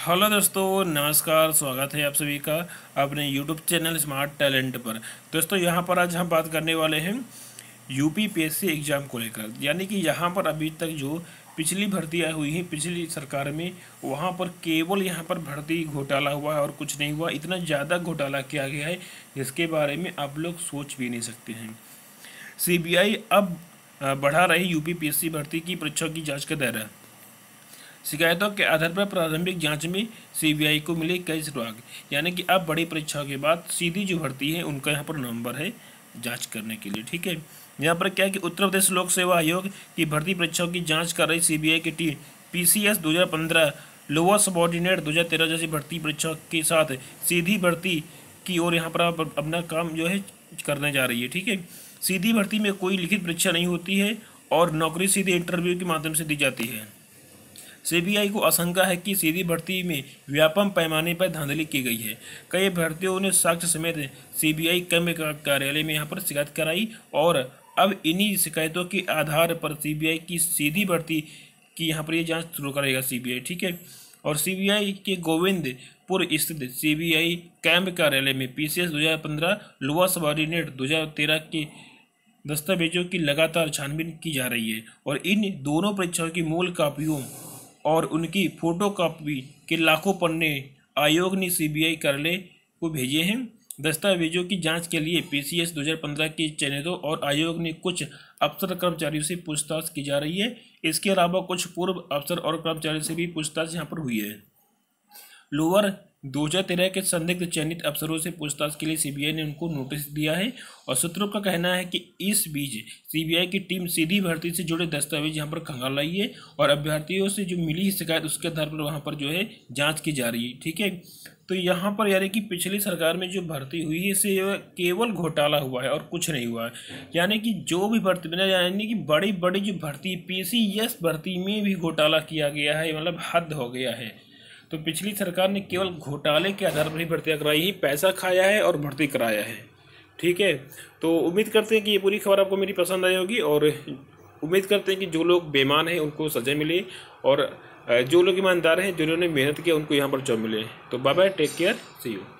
hello दोस्तों नमस्कार स्वागत है आप सभी का अपने यूट्यूब चैनल स्मार्ट टैलेंट पर दोस्तों यहाँ पर आज हम बात करने वाले हैं यूपी पी एग्ज़ाम को लेकर यानी कि यहाँ पर अभी तक जो पिछली भर्तियाँ हुई हैं पिछली सरकार में वहाँ पर केवल यहाँ पर भर्ती घोटाला हुआ है और कुछ नहीं हुआ इतना ज़्यादा घोटाला किया गया है जिसके बारे में आप लोग सोच भी नहीं सकते हैं सी अब बढ़ा रही यू पीएससी भर्ती की परीक्षा की जाँच का दायरा शिकायतों के आधार पर प्रारंभिक जांच में सीबीआई को मिले कई सुराग यानी कि अब बड़ी परीक्षा के बाद सीधी जो भर्ती है उनका यहाँ पर नंबर है जांच करने के लिए ठीक है यहाँ पर क्या है कि उत्तर प्रदेश लोक सेवा आयोग की भर्ती परीक्षाओं की जाँच कर रही सी की team P C lower subordinate दो जैसी भर्ती परीक्षा के साथ सीधी भर्ती की ओर यहाँ पर आप अपना काम जो है करने जा रही है ठीक है सीधी भर्ती में कोई लिखित परीक्षा नहीं होती है और नौकरी सीधे इंटरव्यू के माध्यम से दी जाती है सीबीआई को आशंका है कि सीधी भर्ती में व्यापक पैमाने पर धांधली की गई है कई भर्तियों ने साक्ष्य समेत सीबीआई कैम्प कार्यालय में यहाँ पर शिकायत कराई और अब इन्हीं शिकायतों के आधार पर सीबीआई की सीधी भर्ती की यहाँ पर ये जांच शुरू करेगा सीबीआई ठीक है और सीबीआई के गोविंदपुर स्थित सीबीआई कैंप कार्यालय में पीसीएस 2015 लोअर सबॉर्डिनेट 2013 के दस्तावेजों की लगातार छानबीन की जा रही है और इन दोनों परीक्षाओं की मूल कापियों और उनकी फोटोकॉपी के लाखों पन्ने आयोग ने सीबीआई कार्यालय को भेजे हैं दस्तावेजों की जांच के लिए पीसीएस 2015 के चयनितों और आयोग ने कुछ अफसर कर्मचारियों से पूछताछ की जा रही है इसके अलावा कुछ पूर्व अफसर और कर्मचारियों से भी पूछताछ यहाँ पर हुई है लोअर दो तेरह के संदिग्ध चयनित अफसरों से पूछताछ के लिए सीबीआई ने उनको नोटिस दिया है और सूत्रों का कहना है कि इस बीच सीबीआई की टीम सीधी भर्ती से जुड़े दस्तावेज यहां पर खंगाल रही है और अभ्यर्थियों से जो मिली शिकायत उसके आधार पर वहां पर जो है जांच की जा रही है ठीक है तो यहाँ पर यानी कि पिछली सरकार में जो भर्ती हुई है इसे केवल घोटाला हुआ है और कुछ नहीं हुआ है यानी कि जो भी भर्ती बना यानी कि बड़ी बड़ी जो भर्ती पी सी भर्ती में भी घोटाला किया गया है मतलब हद हो गया है तो पिछली सरकार ने केवल घोटाले के आधार पर ही भर्तियाँ कराई ही पैसा खाया है और भर्ती कराया है ठीक है तो उम्मीद करते हैं कि ये पूरी खबर आपको मेरी पसंद आई होगी और उम्मीद करते हैं कि जो लोग बेमान हैं उनको सजा मिले और जो लोग ईमानदार हैं जिन्होंने मेहनत किया उनको यहाँ पर जॉब मिले तो bye bye take care see you